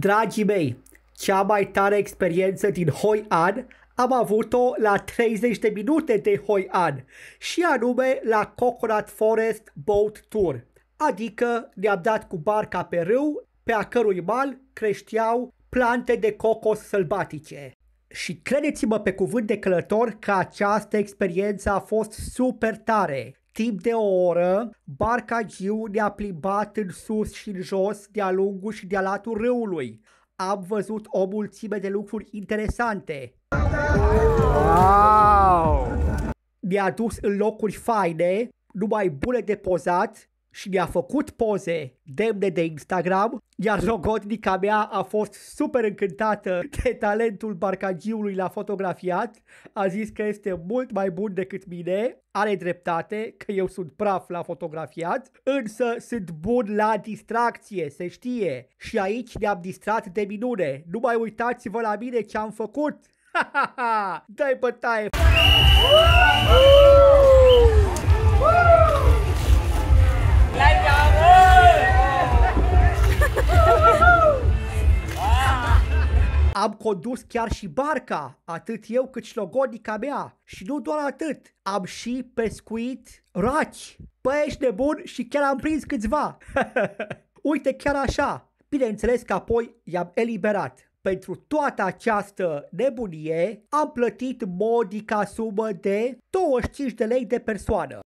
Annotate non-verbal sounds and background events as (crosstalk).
Dragii mei, cea mai tare experiență din Hoi An am avut-o la 30 de minute de Hoi An și anume la Coconut Forest Boat Tour, adică ne-am dat cu barca pe râu pe a cărui mal creșteau plante de cocos sălbatice. Și credeți-mă pe cuvânt de călător că această experiență a fost super tare. Timp de o oră, barca Giu ne-a plimbat în sus și în jos, de-a lungul și de-a latul râului. Am văzut o mulțime de lucruri interesante. Wow! Mi-a dus în locuri faine, numai bune de pozat și mi-a făcut poze demne de Instagram, iar logodnica mea a fost super încântată de talentul barcagiului la fotografiat, a zis că este mult mai bun decât mine, are dreptate că eu sunt praf la fotografiat, însă sunt bun la distracție, se știe, și aici ne-am distrat de minune, nu mai uitați-vă la mine ce am făcut! (laughs) Ha ha ha! Dai bătaie! Am condus chiar și barca, atât eu cât și logodica mea. Și nu doar atât, am și pescuit raci. Păi ești nebun și chiar am prins câțiva. (laughs) Uite chiar așa. Bineînțeles că apoi i-am eliberat. Pentru toată această nebunie am plătit modica sumă de 25 de lei de persoană.